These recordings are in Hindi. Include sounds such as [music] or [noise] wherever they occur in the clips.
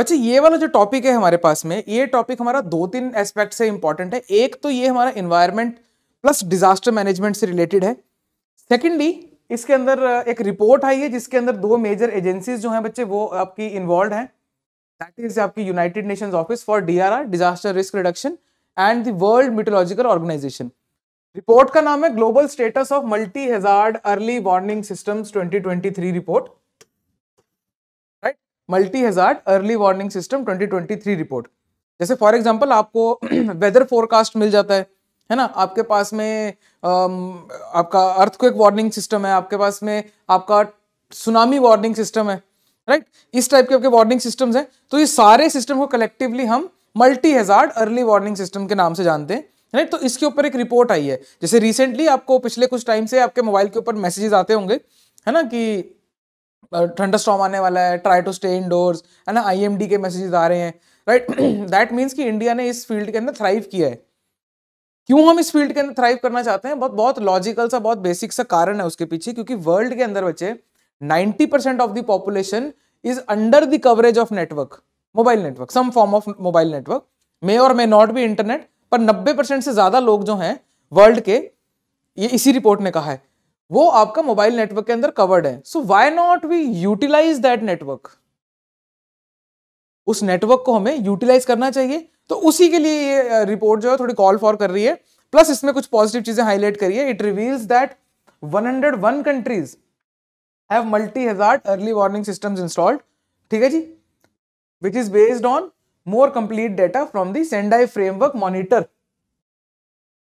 बच्चे ये वाला जो टॉपिक है हमारे पास में ये टॉपिक हमारा दो तीन एस्पेक्ट से इंपॉर्टेंट है एक तो ये हमारा इन्वायरमेंट प्लस डिजास्टर मैनेजमेंट से रिलेटेड है सेकेंडली इसके अंदर एक रिपोर्ट आई है जिसके अंदर दो मेजर एजेंसीज जो हैं बच्चे वो आपकी इन्वॉल्व हैं दैट इज आपकी United Nations office for DRR disaster risk reduction and the World Meteorological Organization report का नाम है global status of multi hazard early warning systems 2023 report multi hazard early warning system 2023 report जैसे फॉर एग्जांपल आपको वेदर [clears throat] फोरकास्ट मिल जाता है है ना आपके पास में आपका अर्थ एक वार्निंग सिस्टम है आपके पास में आपका सुनामी वार्निंग सिस्टम है राइट इस टाइप के आपके वार्निंग सिस्टम्स हैं तो ये सारे सिस्टम को कलेक्टिवली हम multi hazard early warning system के नाम से जानते हैं राइट तो इसके ऊपर एक रिपोर्ट आई है जैसे रिसेंटली आपको पिछले कुछ टाइम से आपके मोबाइल के ऊपर मैसेजेस आते होंगे है ना कि थंडर स्टॉम आने वाला है ट्राई टू स्टे इंडोर्स है ना आई के मैसेजेस आ रहे हैं राइट दैट मीन्स कि इंडिया ने इस फील्ड के अंदर थ्राइव किया है क्यों हम इस फील्ड के अंदर थ्राइव करना चाहते हैं बहुत बहुत लॉजिकल सा बहुत बेसिक सा कारण है उसके पीछे क्योंकि वर्ल्ड के अंदर बच्चे ninety percent of the population is under the coverage of network mobile network some form of mobile network may और मे नॉट बी इंटरनेट पर नब्बे परसेंट से ज्यादा लोग जो हैं वर्ल्ड के ये इसी रिपोर्ट ने कहा है वो आपका मोबाइल नेटवर्क के अंदर कवर्ड है so why not we utilise that network उस नेटवर्क को हमें यूटिलाइज करना चाहिए तो उसी के लिए ये रिपोर्ट जो है थोड़ी कॉल फॉर कर रही है प्लस इसमें कुछ पॉजिटिव चीजें हाईलाइट करी है it reveals that 101 countries have multi hazard early warning system installed ठीक है जी which is based on more complete data from Sendai framework monitor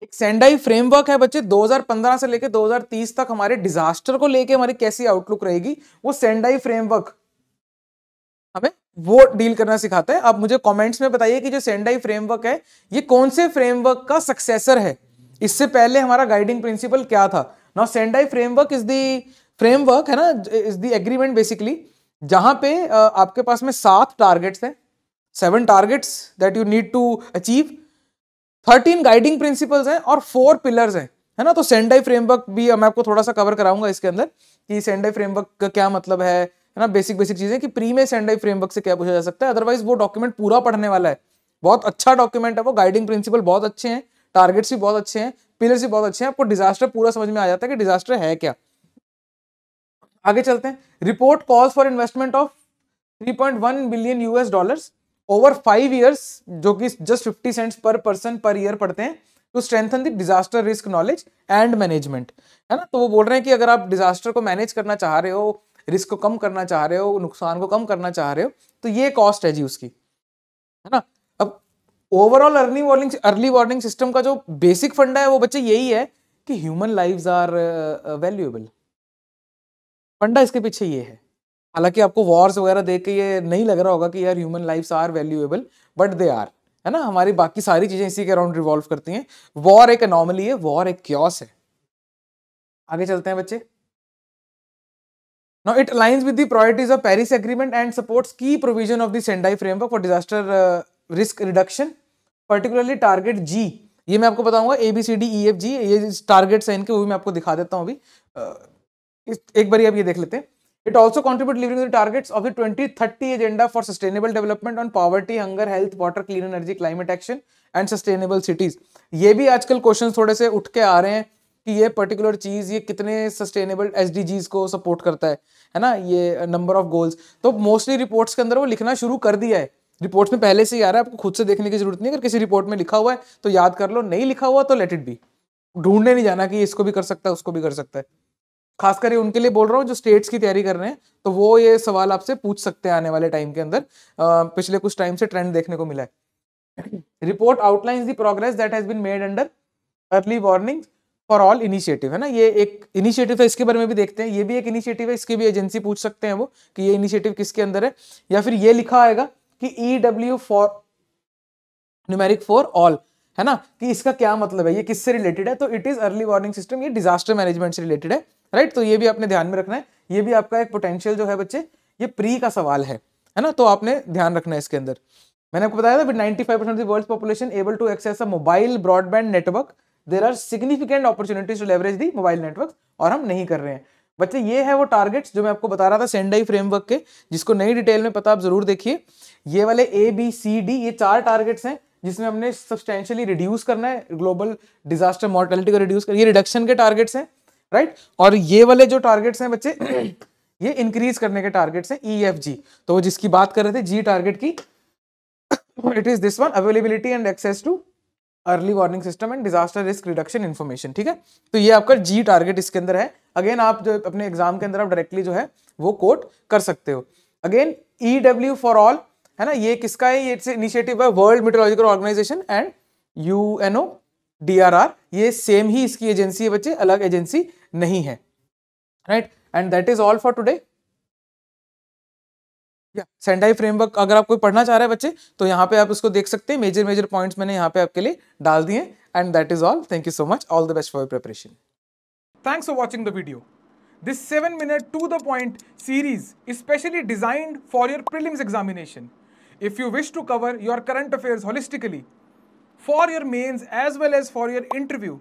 एक सेंडाई फ्रेमवर्क है बच्चे 2015 से लेके 2030 तक हमारे डिजास्टर को लेके हमारी कैसी आउटलुक रहेगी वो सेंडाई फ्रेमवर्क हमें वो डील करना सिखाता है आप मुझे कमेंट्स में बताइए कि जो सेंडाई फ्रेमवर्क है ये कौन से फ्रेमवर्क का सक्सेसर है इससे पहले हमारा गाइडिंग प्रिंसिपल क्या था now Sendai framework is the framework है ना इज दी एग्रीमेंट बेसिकली जहां पे आपके पास में सात टारगेट्स हैं seven targets that you need to achieve thirteen guiding principles हैं और फोर पिलर्स हैं है ना तो सेंडाई फ्रेमवर्क भी मैं आपको थोड़ा सा कवर कराऊंगा इसके अंदर कि सेंडाई फ्रेमवर्क का क्या मतलब है है ना बेसिक बेसिक चीजें कि प्री में सेंडाई फ्रेमवर्क से क्या पूछा जा सकता है अदरवाइज वो डॉक्यूमेंट पूरा पढ़ने वाला है बहुत अच्छा डॉक्यूमेंट है वो गाइडिंग प्रिंसिपल बहुत अच्छे हैं टारगेट्स भी बहुत अच्छे हैं पिलर्स भी बहुत अच्छे हैं आपको डिजास्टर पूरा समझ में आ जाता है कि डिजास्टर है क्या आगे चलते हैं report calls for investment of 3.1 billion US dollars over five years जो कि just fifty cents per person per year पढ़ते हैं to strengthen the disaster risk knowledge and management है ना तो वो बोल रहे हैं कि अगर आप डिजास्टर को मैनेज करना चाह रहे हो रिस्क को कम करना चाह रहे हो नुकसान को कम करना चाह रहे हो तो ये कॉस्ट है जी उसकी है ना अब overall early warning early warning system का जो बेसिक फंडा है वो बच्चे यही है कि ह्यूमन लाइव्स आर वैल्यूएबल फंडा इसके पीछे ये है हालांकि आपको वॉर्स वगैरह देख के ये नहीं लग रहा होगा कि यार human lifes are valuable but they are है ना हमारी बाकी सारी चीज़ें इसी के अराउंड रिवॉल्व करती हैं वॉर एक अनॉमली है वॉर एक क्योस है आगे चलते हैं बच्चे now it aligns with the priorities of Paris agreement and supports की provision of the Sendai framework for disaster risk reduction particularly target G ये मैं आपको बताऊंगा A B C D E F G ये टारगेट्स हैं इनके वो भी मैं आपको दिखा देता हूँ अभी uh, एक बार आप ये देख लेते हैं it also contribute living to the targets of the 2030 agenda for sustainable development on poverty, hunger, health, water, clean energy, climate action and sustainable cities. ये भी आजकल क्वेश्चन थोड़े से उठ के आ रहे हैं कि ये पर्टिकुलर चीज़ ये कितने सस्टेनेबल एस डी जीज को सपोर्ट करता है है ना ये नंबर ऑफ गोल्स तो मोस्टली रिपोर्ट्स के अंदर वो लिखना शुरू कर दिया है रिपोर्ट्स में पहले से ही आ रहा है आपको खुद से देखने की जरूरत नहीं अगर किसी रिपोर्ट में लिखा हुआ है तो याद कर लो नहीं लिखा हुआ तो लेट इट भी ढूंढने नहीं जाना कि इसको भी कर सकता है उसको भी कर सकता है खासकर ये उनके लिए बोल रहा हूँ जो स्टेट्स की तैयारी कर रहे हैं तो वो ये सवाल आपसे पूछ सकते हैं आने वाले टाइम के अंदर आ, पिछले कुछ टाइम से ट्रेंड देखने को मिला है report outlines the progress that has been made under early warning for all initiative है ना ये एक इनिशिएटिव है इसके बारे में भी देखते हैं ये भी एक इनिशिएटिव है इसकी भी एजेंसी पूछ सकते हैं वो कि ये इनिशिएटिव किसके अंदर है या फिर ये लिखा आएगा कि E W for numeric for all है ना कि इसका क्या मतलब है ये किससे रिलेटेड है तो it is early warning system ये डिजास्टर मैनेजमेंट से रिलेटेड है राइट तो ये भी आपने ध्यान में रखना है ये भी आपका एक पोटेंशियल जो है बच्चे ये प्री का सवाल है है ना तो आपने ध्यान रखना है इसके अंदर मैंने आपको बताया था ninety five percent world population able to access a mobile broadband network there are significant opportunities to leverage the mobile network और हम नहीं कर रहे हैं बच्चे ये है वो टारगेट्स जो मैं आपको बता रहा था सेंडाई फ्रेमवर्क के जिसको नई डिटेल में पता आप जरूर देखिए ये वाले ए बी सी डी ये चार टारगेट्स हैं जिसमें हमने सब्सटेंशियली रिड्यूस करना है ग्लोबल डिजास्टर मॉर्टेलिटी को रिड्यूस कर ये रिडक्शन के टारगेट्स हैं राइट और ये वाले जो टारगेट्स हैं बच्चे [coughs] ये इंक्रीज करने के टारगेट्स हैं ई एफ जी तो वो जिसकी बात कर रहे थे जी टारगेट की it is this one availability and access to early warning system and disaster risk reduction information ठीक है तो ये आपका जी टारगेट इसके अंदर है अगेन आप जो अपने एग्जाम के अंदर आप डायरेक्टली जो है वो कोट कर सकते हो again E W for all है ना ये किसका है ये इनिशिएटिव है world meteorological organization and U N O D R R ये सेम ही इसकी एजेंसी है बच्चे अलग एजेंसी नहीं है right and that is all for today Sendai framework अगर आप कोई पढ़ना चाह रहे हैं बच्चे तो यहाँ पे आप उसको देख सकते हैं मेजर मेजर पॉइंट्स मैंने यहाँ पे आपके लिए डाल दिए and that is all thank you so much all the best for preparation thanks for watching the video this seven minute to the point series specially designed for your prelims examination if you wish to cover your current affairs holistically for your mains as well as for your interview